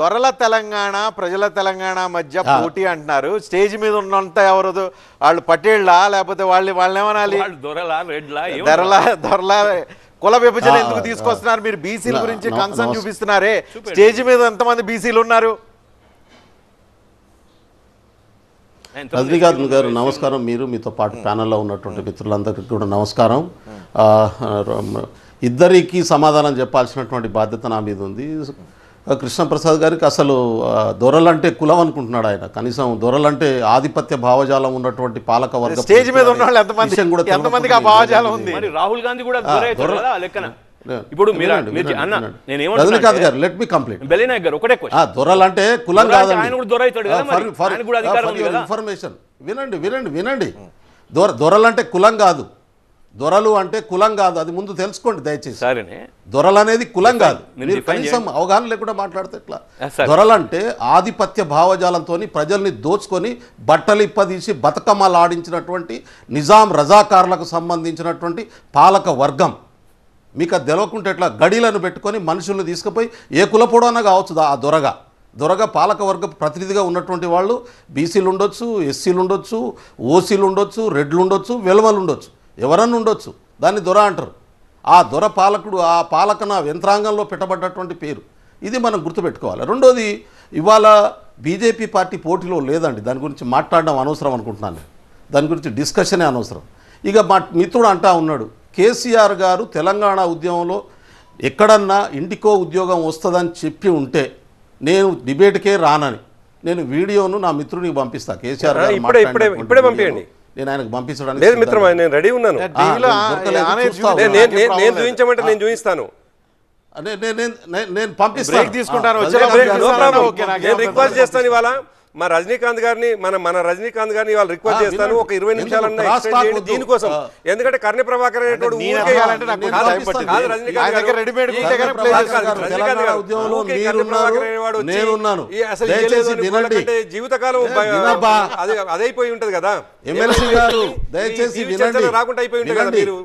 దొరల తెలంగాణ ప్రజల తెలంగాణ మధ్య పోటీ అంటున్నారు స్టేజ్ మీద ఉన్నంత ఎవరు వాళ్ళు పటేళ్ళా లేకపోతే వాళ్ళు వాళ్ళు ఏమనాలి దొరల దొరల కుల విభజన ఎందుకు తీసుకొస్తున్నారు మీరు బీసీల గురించి కన్సర్న్ చూపిస్తున్నారే స్టేజ్ మీద ఎంతమంది బీసీలు ఉన్నారు రజనీకాంత్ గారు నమస్కారం మీరు మీతో పాటు ప్యానల్లో ఉన్నటువంటి మిత్రులందరికీ కూడా నమస్కారం ఇద్దరికి సమాధానం చెప్పాల్సినటువంటి బాధ్యత నా మీద ఉంది కృష్ణప్రసాద్ గారికి అసలు దొరలంటే కులం అనుకుంటున్నాడు ఆయన కనీసం దొరలంటే ఆధిపత్య భావజాలం ఉన్నటువంటి పాలక వర్గం స్టేజ్ మీద ఉన్న ఎంతమందికి రాహుల్ గాంధీ కూడా దొర ఇప్పుడు రజనీకాంత్ గారు లెట్ మీ కంప్లీట్ బెలినాయక్ గారు ఒకటే దొరలంటే కులం కాదండి ఇన్ఫర్మేషన్ వినండి వినండి వినండి దొర దొరలంటే కులం కాదు దొరలు అంటే కులం కాదు అది ముందు తెలుసుకోండి దయచేసి సరేనే దొరలు అనేది కులం కాదు మీరు కనీసం అవగాహన లేకుండా మాట్లాడితే ఎట్లా దొరలంటే ఆధిపత్య భావజాలంతో ప్రజల్ని దోచుకొని బట్టలు ఇప్పదీసి బతుకమ్మలు ఆడించినటువంటి నిజాం రజాకారులకు సంబంధించినటువంటి పాలక వర్గం మీకు అది తెలవకుంటే ఎట్లా గడిలను పెట్టుకొని మనుషుల్ని తీసుకుపోయి ఏ కులపోడన కావచ్చు ఆ దొరగా దొరగా వర్గ ప్రతినిధిగా ఉన్నటువంటి వాళ్ళు బీసీలు ఉండొచ్చు ఎస్సీలు ఉండొచ్చు ఓసీలు ఉండొచ్చు రెడ్లు ఉండొచ్చు వెలువలు ఉండొచ్చు ఎవరన్నా ఉండొచ్చు దాన్ని దొర అంటారు ఆ దొర పాలకుడు ఆ పాలకన యంత్రాంగంలో పెట్టబడ్డటువంటి పేరు ఇది మనం గుర్తుపెట్టుకోవాలి రెండోది ఇవాళ బీజేపీ పార్టీ పోటీలో లేదండి దాని గురించి మాట్లాడడం అనవసరం అనుకుంటున్నాను దాని గురించి డిస్కషనే అనవసరం ఇక మా మిత్రుడు అంటా ఉన్నాడు కేసీఆర్ గారు తెలంగాణ ఉద్యమంలో ఎక్కడన్నా ఇంటికో ఉద్యోగం వస్తుందని చెప్పి ఉంటే నేను డిబేట్కే రానని నేను వీడియోను నా మిత్రుడిని పంపిస్తాను కేసీఆర్ గారు ఇప్పుడే పంపించండి నేను ఆయనకు పంపించడానికి లేదు మిత్రమా నేను రెడీ ఉన్నాను నేను చూపించమంటే నేను చూపిస్తాను నేను పంపిస్తాను తీసుకుంటాను నేను రిక్వెస్ట్ చేస్తాను ఇవాళ మా రజనీకాంత్ గారిని మన మన రజనీకాంత్ గారిని వాళ్ళు రిక్వెస్ట్ చేస్తాను ఒక ఇరవై నిమిషాలు దీనికోసం ఎందుకంటే కర్ణ ప్రభాకర్ అనేటువంటి జీవితకాలం అదైపోయి ఉంటది కదా దయచేసి రాకుండా అయిపోయి ఉంటుంది కదా మీరు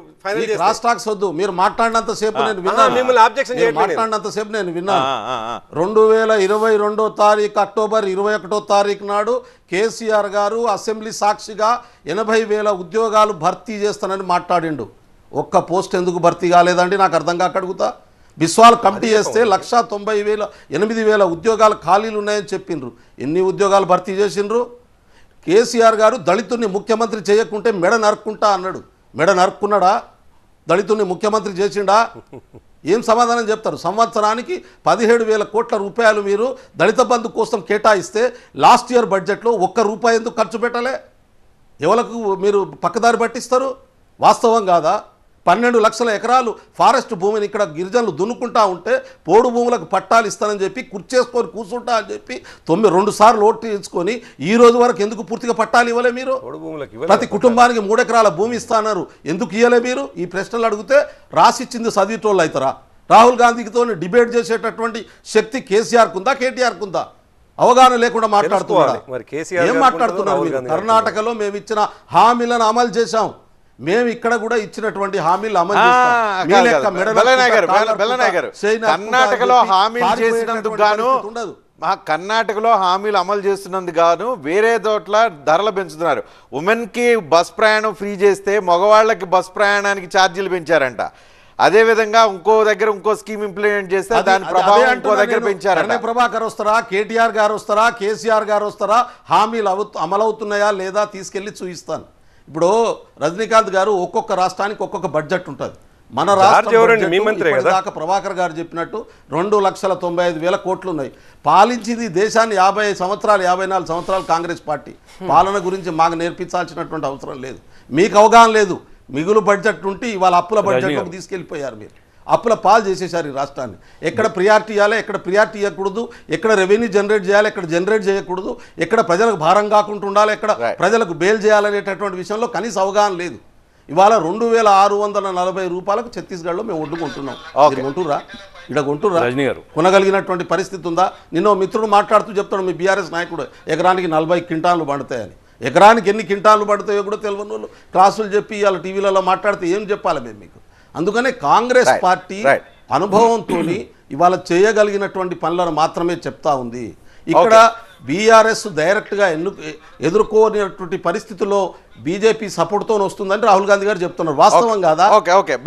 క్రాస్ టాక్స్ వద్దు మీరు మాట్లాడినంత సేపు నేను విన్నాను మాట్లాడినంత సేపు నేను విన్నాను రెండు వేల ఇరవై రెండో తారీఖు అక్టోబర్ ఇరవై ఒకటో తారీఖు నాడు కేసీఆర్ గారు అసెంబ్లీ సాక్షిగా ఎనభై వేల ఉద్యోగాలు భర్తీ చేస్తానని మాట్లాడిండు ఒక్క పోస్ట్ ఎందుకు భర్తీ కాలేదండి నాకు అర్థం కాక అడుగుతా బిస్వాల్ కమిటీ చేస్తే లక్షా తొంభై వేల ఎనిమిది వేల ఉద్యోగాలు ఖాళీలు ఉన్నాయని చెప్పిండ్రు ఎన్ని ఉద్యోగాలు భర్తీ చేసిండ్రు కేసీఆర్ గారు దళితుడిని ముఖ్యమంత్రి చేయకుంటే మెడ నరుక్కుంటా అన్నాడు మెడ నరుక్కున్నాడా దళితుల్ని ముఖ్యమంత్రి చేసిండా ఏం సమాధానం చెప్తారు సంవత్సరానికి పదిహేడు వేల కోట్ల రూపాయలు మీరు దళిత బంధు కోసం కేటాయిస్తే లాస్ట్ ఇయర్ బడ్జెట్లో ఒక్క రూపాయి ఎందుకు ఖర్చు పెట్టలే ఎవలకు మీరు పక్కదారి పట్టిస్తారు వాస్తవం కాదా పన్నెండు లక్షల ఎకరాలు ఫారెస్ట్ భూమిని ఇక్కడ గిరిజనులు దున్నుకుంటా ఉంటే పోడు భూములకు పట్టాలు ఇస్తానని చెప్పి కుర్చేసుకొని కూర్చుంటా అని చెప్పి తొమ్మిది రెండు సార్లు ఓటు తీసుకొని ఈ రోజు వరకు ఎందుకు పూర్తిగా పట్టాలు ఇవ్వలే మీరు ప్రతి కుటుంబానికి మూడెకరాల భూమి ఇస్తానన్నారు ఎందుకు ఇవ్వలే మీరు ఈ ప్రశ్నలు అడిగితే రాసిచ్చింది చదివేటోళ్ళు అవుతారా రాహుల్ గాంధీతో డిబేట్ చేసేటటువంటి శక్తి కేసీఆర్కు ఉందా కేటీఆర్కు ఉందా అవగాహన లేకుండా మాట్లాడుతున్నారు ఏం మాట్లాడుతున్నారు కర్ణాటకలో మేము ఇచ్చిన హామీలను అమలు చేశాం మేము ఇక్కడ కూడా ఇచ్చినటువంటి హామీలు అమలు కర్ణాటకలో హామీలు చేసినందుకు గాను కర్ణాటకలో హామీలు అమలు చేస్తున్నందుకు గాను వేరే చోట్ల ధరలు పెంచుతున్నారు ఉమెన్ కి బస్ ప్రయాణం ఫ్రీ చేస్తే మగవాళ్ళకి బస్ ప్రయాణానికి ఛార్జీలు పెంచారంట అదే విధంగా ఇంకో దగ్గర ఇంకో స్కీమ్ ఇంప్లిమెంట్ చేస్తే దాని ప్రభావం ఇంకో దగ్గర పెంచారు ప్రభాకర్ వస్తారా కేటీఆర్ గారు వస్తారా కేసీఆర్ గారు వస్తారా హామీలు అమలవుతున్నాయా లేదా తీసుకెళ్లి చూపిస్తాను ఇప్పుడు రజనీకాంత్ గారు ఒక్కొక్క రాష్ట్రానికి ఒక్కొక్క బడ్జెట్ ఉంటుంది మన రాష్ట్రం ప్రభాకర్ గారు చెప్పినట్టు రెండు లక్షల తొంభై ఐదు వేల కోట్లు ఉన్నాయి పాలించింది దేశాన్ని యాభై సంవత్సరాలు యాభై నాలుగు సంవత్సరాలు కాంగ్రెస్ పార్టీ పాలన గురించి మాకు నేర్పించాల్సినటువంటి అవసరం లేదు మీకు అవగాహన లేదు మిగులు బడ్జెట్ ఉంటే ఇవాళ అప్పుల బడ్జెట్ తీసుకెళ్ళిపోయారు మీరు అప్పుల పాలు చేసేసారు ఈ రాష్ట్రాన్ని ఎక్కడ ప్రియారిటీ ఇవ్వాలి ఎక్కడ ప్రియారిటీ ఇవ్వకూడదు ఎక్కడ రెవెన్యూ జనరేట్ చేయాలి ఎక్కడ జనరేట్ చేయకూడదు ఎక్కడ ప్రజలకు భారం కాకుండా ఉండాలి ఎక్కడ ప్రజలకు బెయిల్ చేయాలనేటటువంటి విషయంలో కనీస అవగాహన లేదు ఇవాళ రెండు వేల ఆరు వందల నలభై రూపాయలకు ఛత్తీస్గఢ్లో మేము వండుకుంటున్నాం ఉంటుర్రా ఇక్కడ గారు కొనగలిగినటువంటి పరిస్థితి ఉందా నిన్న మిత్రుడు మాట్లాడుతూ చెప్తాడు మీ బీఆర్ఎస్ నాయకుడు ఎకరానికి నలభై క్వింటాలు పండుతాయని ఎకరానికి ఎన్ని క్వింటాలు పడతాయో కూడా తెలియని వాళ్ళు క్లాసులు చెప్పి ఇవాళ టీవీలలో మాట్లాడితే ఏం చెప్పాలి మేము మీకు అందుకనే కాంగ్రెస్ పార్టీ అనుభవంతో ఇవాళ చేయగలిగినటువంటి పనులను మాత్రమే చెప్తా ఉంది ఇక్కడ బీఆర్ఎస్ డైరెక్ట్గా ఎన్ను ఎదుర్కోనేటువంటి పరిస్థితుల్లో బీజేపీ సపోర్ట్తో వస్తుందని రాహుల్ గాంధీ గారు చెప్తున్నారు వాస్తవం కాదా